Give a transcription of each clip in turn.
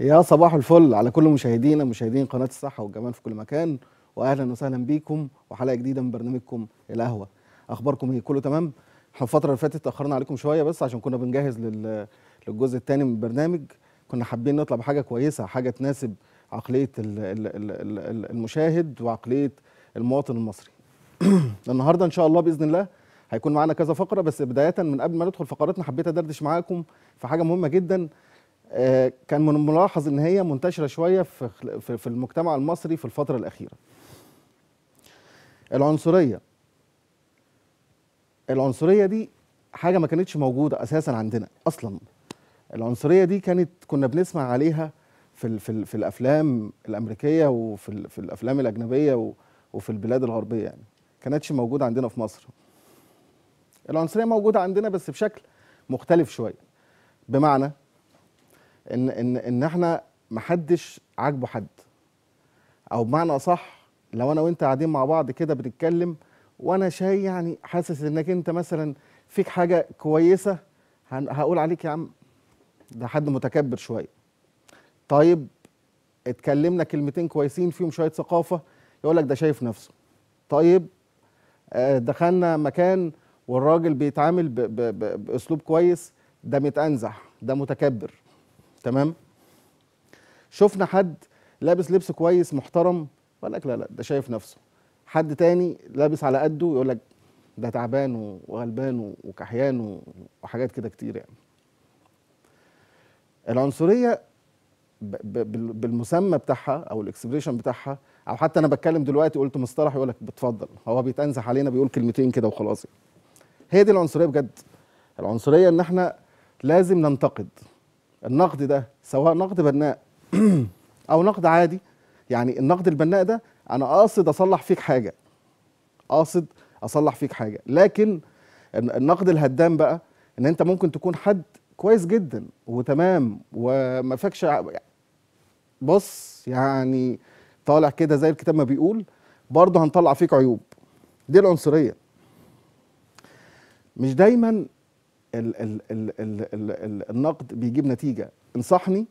يا صباح الفل على كل مشاهدينا مشاهدين قناة الصحة والجمال في كل مكان وأهلا وسهلا بيكم وحلقة جديدة من برنامجكم القهوة أخباركم إيه كله تمام؟ احنا الفترة اللي فاتت اتأخرنا عليكم شوية بس عشان كنا بنجهز للجزء الثاني من البرنامج كنا حابين نطلع بحاجة كويسة حاجة تناسب عقلية المشاهد وعقلية المواطن المصري النهاردة إن شاء الله بإذن الله هيكون معانا كذا فقرة بس بداية من قبل ما ندخل فقراتنا حبيت أدردش معاكم في حاجة مهمة جدا آه، كان من الملاحظ ان هي منتشره شويه في في المجتمع المصري في الفتره الاخيره العنصريه العنصريه دي حاجه ما كانتش موجوده اساسا عندنا اصلا العنصريه دي كانت كنا بنسمع عليها في في, في الافلام الامريكيه وفي في الافلام الاجنبيه وفي البلاد الغربيه يعني كانتش موجوده عندنا في مصر العنصريه موجوده عندنا بس بشكل مختلف شويه بمعنى ان ان ان احنا محدش عاجبه حد او بمعنى اصح لو انا وانت قاعدين مع بعض كده بنتكلم وانا شاي يعني حاسس انك انت مثلا فيك حاجه كويسه هقول عليك يا عم ده حد متكبر شويه طيب اتكلمنا كلمتين كويسين فيهم شويه ثقافه يقول لك ده شايف نفسه طيب آه، دخلنا مكان والراجل بيتعامل باسلوب كويس ده متانزح ده متكبر تمام شفنا حد لابس لبس كويس محترم يقول لك لا لا ده شايف نفسه حد تاني لابس على قده يقول لك ده تعبان وغلبان وكحيان وحاجات كده كتير يعني العنصريه بالمسمى بتاعها او الاكسبريشن بتاعها او حتى انا بتكلم دلوقتي قلت مصطلح يقول لك بتفضل هو بيتنزح علينا بيقول كلمتين كده وخلاص يعني. هي دي العنصريه بجد العنصريه ان احنا لازم ننتقد النقد ده سواء نقد بناء او نقد عادي يعني النقد البناء ده انا قاصد اصلح فيك حاجه قاصد اصلح فيك حاجه لكن النقد الهدام بقى ان انت ممكن تكون حد كويس جدا وتمام وما فيكش بص يعني طالع كده زي الكتاب ما بيقول برضه هنطلع فيك عيوب دي العنصريه مش دايما ال ال ال ال ال ال النقد بيجيب نتيجه انصحني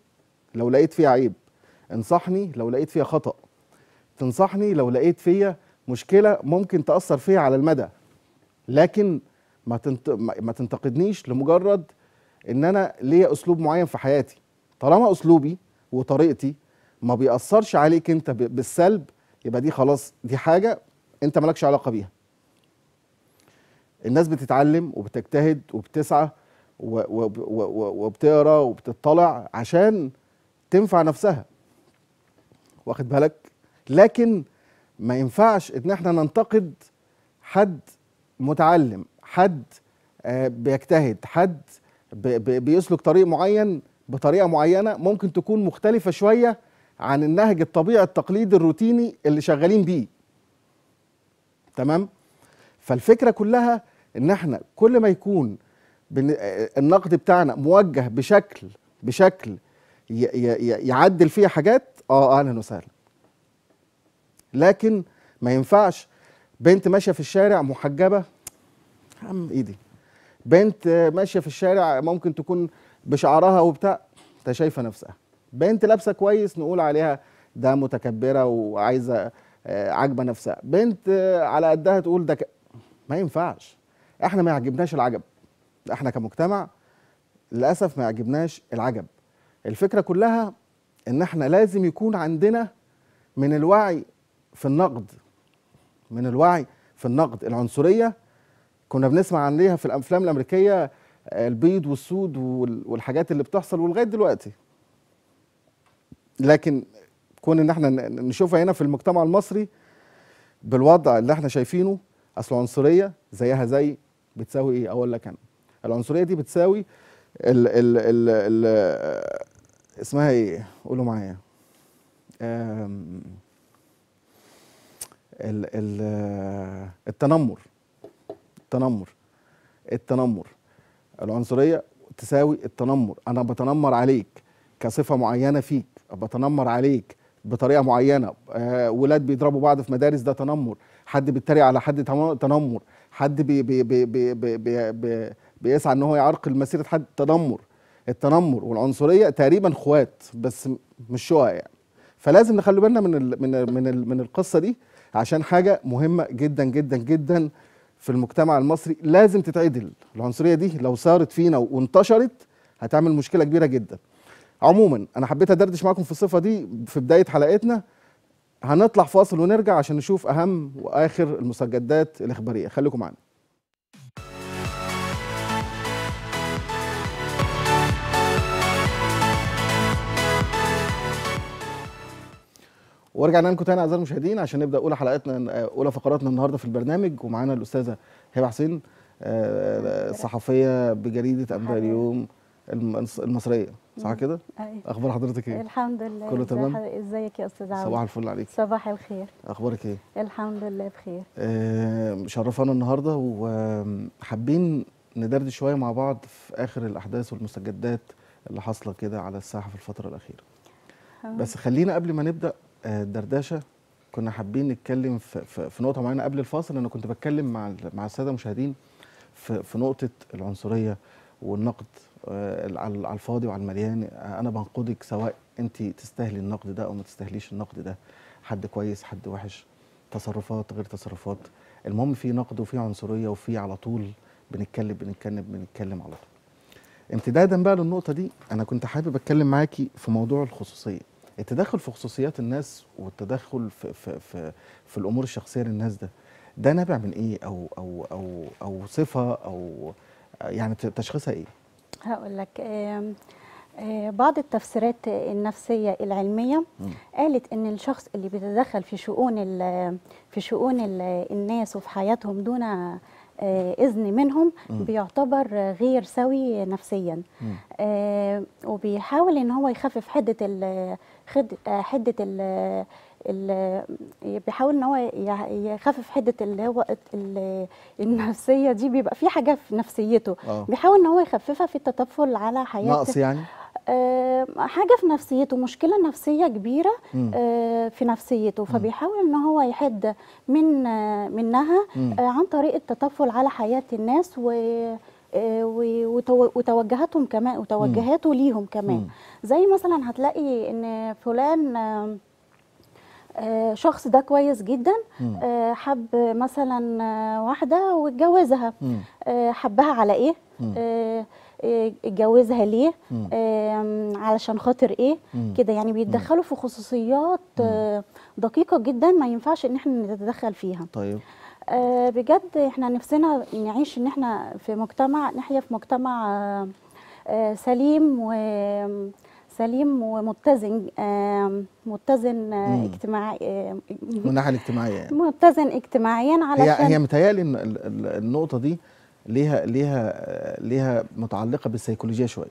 لو لقيت فيها عيب انصحني لو لقيت فيها خطا تنصحني لو لقيت فيها مشكله ممكن تاثر فيها على المدى لكن ما تنت... ما تنتقدنيش لمجرد ان انا ليا اسلوب معين في حياتي طالما اسلوبي وطريقتي ما بيأثرش عليك انت بالسلب يبقى دي خلاص دي حاجه انت مالكش علاقه بيها الناس بتتعلم وبتجتهد وبتسعى وبتقرا وبتطلع عشان تنفع نفسها واخد بالك لكن ما ينفعش ان احنا ننتقد حد متعلم حد آه، بيجتهد حد بيسلك طريق معين بطريقه معينه ممكن تكون مختلفه شويه عن النهج الطبيعي التقليدي الروتيني اللي شغالين بيه تمام فالفكره كلها ان احنا كل ما يكون النقد بتاعنا موجه بشكل بشكل يعدل فيه حاجات اه اهلا وسهلا لكن ما ينفعش بنت ماشيه في الشارع محجبه عم ايدي بنت ماشيه في الشارع ممكن تكون بشعرها وبتاع انت شايفه نفسها بنت لابسه كويس نقول عليها ده متكبره وعايزه آه، عاجبه نفسها بنت آه، على قدها تقول ده ك... ما ينفعش احنا ما يعجبناش العجب احنا كمجتمع للاسف ما يعجبناش العجب الفكره كلها ان احنا لازم يكون عندنا من الوعي في النقد من الوعي في النقد العنصريه كنا بنسمع عليها في الافلام الامريكيه البيض والسود والحاجات اللي بتحصل ولغايه دلوقتي لكن كون ان احنا نشوفها هنا في المجتمع المصري بالوضع اللي احنا شايفينه اصل عنصريه زيها زي بتساوي ايه اقول لك انا العنصريه دي بتساوي ال ال ال ال اسمها ايه قولوا معايا ال ال التنمر التنمر التنمر العنصريه تساوي التنمر انا بتنمر عليك كصفه معينه فيك بتنمر عليك بطريقه معينه آه، ولاد بيضربوا بعض في مدارس ده تنمر حد بيتريق على حد تنمر حد بي بي بي بي بي بي بي بيسعى ان هو يعرقل مسيره حد تنمر التنمر والعنصريه تقريبا اخوات بس مش شقق يعني فلازم نخلي بالنا من الـ من الـ من, الـ من القصه دي عشان حاجه مهمه جدا جدا جدا في المجتمع المصري لازم تتعدل العنصريه دي لو صارت فينا وانتشرت هتعمل مشكله كبيره جدا عموما انا حبيت ادردش معاكم في الصفه دي في بدايه حلقتنا هنطلع فاصل ونرجع عشان نشوف اهم واخر المستجدات الاخباريه خليكم معانا ورجعنا لكم تاني اعزائي المشاهدين عشان نبدا اولى حلقتنا اولى فقراتنا النهارده في البرنامج ومعانا الاستاذه هبه حسين الصحفيه آه، بجريده انباء اليوم المصريه صح كده؟ أيوة. اخبار حضرتك ايه؟ الحمد لله كله تمام؟ ازيك يا استاذ عمرو؟ صباح الفل عليك صباح الخير اخبارك ايه؟ الحمد لله بخير آه شرفانا النهارده وحابين ندردش شويه مع بعض في اخر الاحداث والمستجدات اللي حاصله كده على الساحه في الفتره الاخيره أوه. بس خلينا قبل ما نبدا آه، الدردشه كنا حابين نتكلم في, في, في نقطه معينه قبل الفاصل انا كنت بتكلم مع مع الساده المشاهدين في, في نقطه العنصريه والنقد آه، على الفاضي وعلى المليان آه، انا بنقدك سواء انت تستاهلي النقد ده او ما تستاهليش النقد ده حد كويس حد وحش تصرفات غير تصرفات المهم في نقد وفي عنصريه وفي على طول بنتكلم بنتكلم بنتكلم على طول امتدادا بقى للنقطه دي انا كنت حابب اتكلم معاكي في موضوع الخصوصيه التدخل في خصوصيات الناس والتدخل في في في, في الامور الشخصيه للناس ده ده نابع من ايه او او او او صفه او يعني تشخيصها ايه هقول لك آه، بعض التفسيرات النفسيه العلميه قالت ان الشخص اللي بيتدخل في شؤون في شؤون الناس وفي حياتهم دون آه، اذن منهم بيعتبر غير سوي نفسيا آه، وبيحاول ان هو يخفف حده حده بيحاول ان هو يخفف حده اللي هو النفسيه دي بيبقى في حاجه في نفسيته أوه. بيحاول ان هو يخففها في التطفل على حياته نقص يعني آه، حاجه في نفسيته مشكله نفسيه كبيره آه، في نفسيته فبيحاول ان هو يحد من منها آه، عن طريق التطفل على حياه الناس و وتوجهاتهم كمان وتوجهاته ليهم كمان زي مثلا هتلاقي ان فلان آه، شخص ده كويس جدا آه، حب مثلا آه، واحده واتجوزها حبها على ايه اتجوزها ليه علشان خاطر ايه كده يعني بيتدخلوا في خصوصيات دقيقه جدا ما ينفعش ان احنا نتدخل فيها طيب بجد احنا نفسنا نعيش ان احنا في مجتمع نحيا في مجتمع سليم و سليم ومتزن متزن آه، اجتماعي من الناحيه الاجتماعيه يعني. متزن اجتماعيا علشان هي هي متهيألي النقطه دي ليها ليها ليها متعلقه بالسيكولوجيه شويه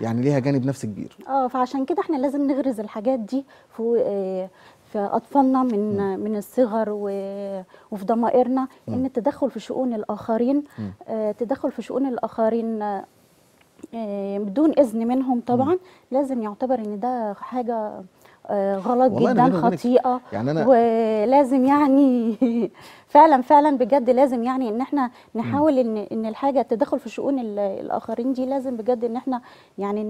يعني ليها جانب نفسي كبير اه فعشان كده احنا لازم نغرز الحاجات دي في آه، في اطفالنا من مم. من الصغر وفي ضمائرنا ان التدخل في شؤون الاخرين آه تدخل في شؤون الاخرين آه، آه، بدون اذن منهم طبعا م. لازم يعتبر ان ده حاجه آه، غلط جدا خطيئه يعني أنا ولازم يعني فعلا فعلا بجد لازم يعني ان احنا نحاول ان ان الحاجه التدخل في شؤون الاخرين دي لازم بجد ان احنا يعني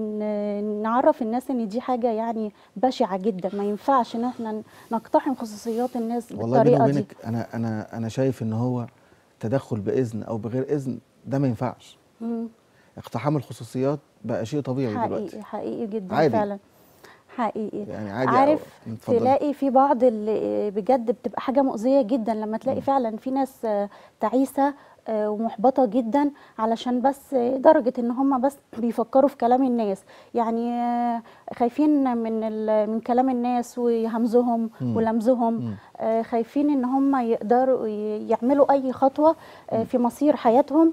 نعرف الناس ان دي حاجه يعني بشعه جدا ما ينفعش ان احنا نقتحم خصوصيات الناس والله بالطريقه والله دي انا انا انا شايف ان هو تدخل باذن او بغير اذن ده ما ينفعش اقتحام الخصوصيات بقى شيء طبيعي حقيقي دلوقتي حقيقي جدا عادي. فعلا حقيقي يعني عادي عارف أو... تلاقي في بعض اللي بجد بتبقى حاجه مؤذيه جدا لما تلاقي م. فعلا في ناس آه، تعيسه آه، ومحبطه جدا علشان بس درجه ان هم بس بيفكروا في كلام الناس يعني آه، خايفين من من كلام الناس وهمزهم ولمزهم خايفين ان هم يقدروا يعملوا اي خطوه في مصير حياتهم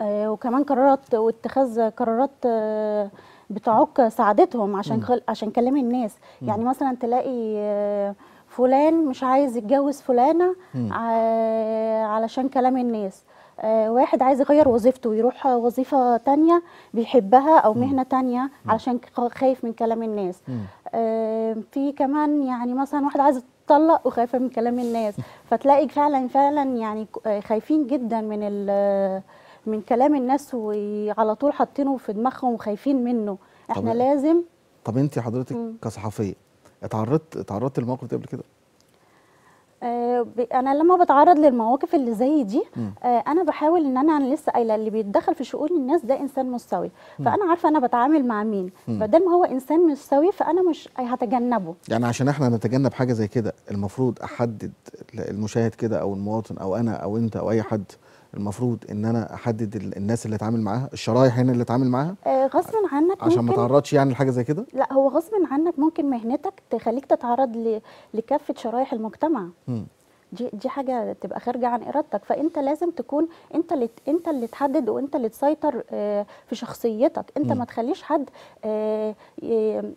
آه، وكمان قرارات واتخاذ قرارات آه، بتعك سعادتهم عشان خل... عشان كلام الناس يعني مثلا تلاقي آه، فلان مش عايز يتجوز فلانه علشان كلام الناس واحد عايز يغير وظيفته ويروح وظيفة تانية بيحبها أو مهنة تانية علشان خايف من كلام الناس في كمان يعني مثلا واحد عايز يتطلق وخايفة من كلام الناس فتلاقي فعلا فعلا يعني خايفين جدا من ال من كلام الناس وعلى طول حاطينه في دماغهم وخايفين منه احنا طب لازم طب انت حضرتك كصحفيه اتعرضت اتعرضت للموقف ده قبل كده آه، انا لما بتعرض للمواقف اللي زي دي آه، انا بحاول ان انا, لسه قايله اللي بيتدخل في شؤون الناس ده انسان مستوي فانا عارفه انا بتعامل مع مين ما هو انسان مستوي فانا مش هتجنبه يعني عشان احنا نتجنب حاجه زي كده المفروض احدد المشاهد كده او المواطن او انا او انت او اي حد المفروض ان انا احدد الناس اللي اتعامل معاها الشرايح هنا اللي اتعامل معاها آه، غصبا عنك عشان ما تعرضش يعني لحاجه زي كده لا هو غصبا عنك ممكن مهنتك تخليك تتعرض لكافه شرايح المجتمع م. دي دي حاجه تبقى خارجه عن ارادتك فانت لازم تكون انت اللي انت اللي تحدد وانت اللي تسيطر آه، في شخصيتك انت م. ما تخليش حد آه،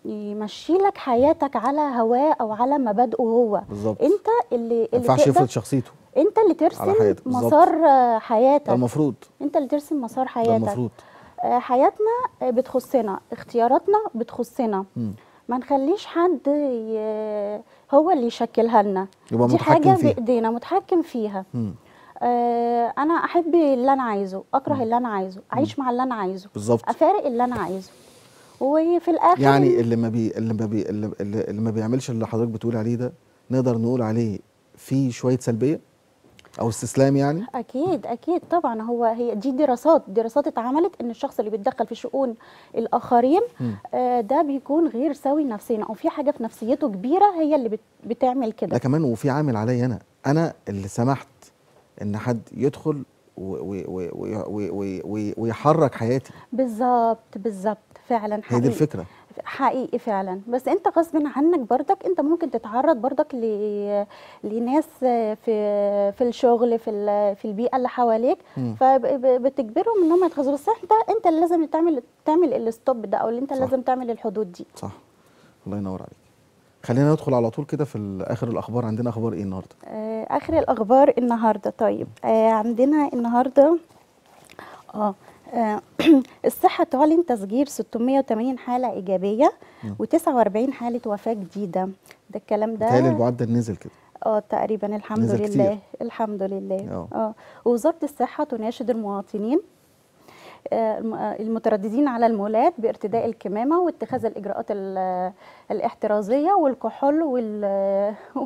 يمشي لك حياتك على هواه او على مبادئه هو بالزبط. انت اللي ما ينفعش يفرض شخصيته انت اللي ترسم حياتك. مسار آه، حياتك المفروض انت اللي ترسم مسار حياتك المفروض آه، حياتنا آه، بتخصنا اختياراتنا بتخصنا م. ما نخليش حد هو اللي يشكلها لنا يبقى دي متحكم حاجه فيها. بايدينا متحكم فيها آه انا احب اللي انا عايزه اكره م. اللي انا عايزه اعيش مع اللي انا عايزه بالظبط افارق اللي انا عايزه وفي الاخر يعني اللي ما بي اللي ما بي اللي, اللي ما بيعملش اللي حضرتك بتقول عليه ده نقدر نقول عليه في شويه سلبيه او استسلام يعني اكيد اكيد طبعا هو هي دي دراسات دراسات اتعملت ان الشخص اللي بيتدخل في شؤون الاخرين آه ده بيكون غير سوي نفسيا او في حاجه في نفسيته كبيره هي اللي بتعمل كده ده كمان وفي عامل عليا انا انا اللي سمحت ان حد يدخل ويحرك حياتي بالظبط بالظبط فعلا حقيقي هي دي الفكره حقيقي فعلا بس انت غصب عنك بردك انت ممكن تتعرض بردك ل... لناس في في الشغل في ال... في البيئه اللي حواليك فبتجبرهم ان هم يتخذوا بس انت انت اللي لازم تعمل تعمل الستوب ده او اللي انت صح. لازم تعمل الحدود دي صح الله ينور عليك خلينا ندخل على طول كده في اخر الاخبار عندنا اخبار ايه النهارده آه اخر الاخبار النهارده طيب آه عندنا النهارده اه آه، الصحة تعلن تسجيل 680 حالة إيجابية و49 حالة وفاة جديدة ده الكلام ده تهيألي المعدل نزل كده اه تقريبا الحمد نزل لله كتير. الحمد لله آه. اه ووزارة الصحة تناشد المواطنين آه، المترددين على المولات بارتداء الكمامه واتخاذ الاجراءات الاحترازيه والكحول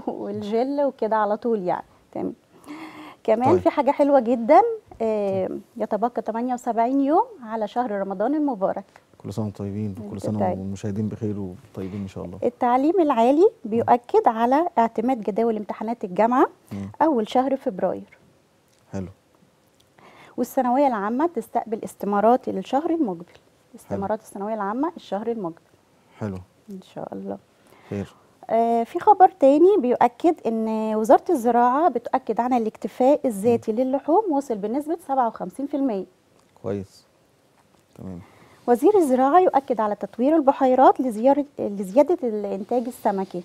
والجل وكده على طول يعني تمام كمان طيب. في حاجه حلوه جدا آه، يتبقى 78 يوم على شهر رمضان المبارك كل سنه وانتم طيبين وكل سنه طيب. والمشاهدين بخير وطيبين ان شاء الله التعليم العالي بيؤكد على اعتماد جداول امتحانات الجامعه اول شهر فبراير حلو والثانويه العامه تستقبل استمارات للشهر المقبل استمارات الثانويه العامه الشهر المقبل حلو ان شاء الله خير آه، في خبر تاني بيؤكد ان وزاره الزراعه بتؤكد عن الاكتفاء الذاتي للحوم وصل بنسبه 57% كويس تمام وزير الزراعه يؤكد على تطوير البحيرات لزياره لزياده الانتاج السمكي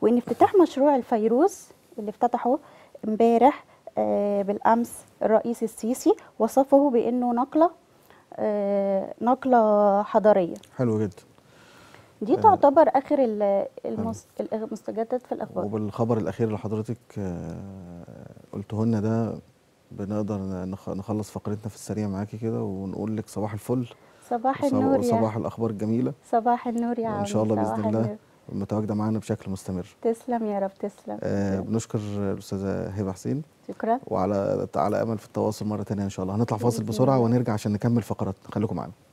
وان افتتاح مشروع الفيروز اللي افتتحه امبارح آه، بالامس الرئيس السيسي وصفه بانه نقله آه، نقله حضاريه حلو جدا دي آه. تعتبر اخر آه. المستجدات في الاخبار وبالخبر الاخير اللي حضرتك آه، قلته لنا ده بنقدر نخلص فقرتنا في السريع معاكي كده ونقول لك صباح الفل صباح النور يا صباح الاخبار الجميله صباح النور يا عم ان شاء الله باذن الله متواجده معانا بشكل مستمر تسلم يا رب تسلم آه بنشكر الاستاذه هبه حسين شكرا وعلى على امل في التواصل مره ثانيه ان شاء الله هنطلع فاصل بسرعه ونرجع عشان نكمل فقراتنا خليكم معانا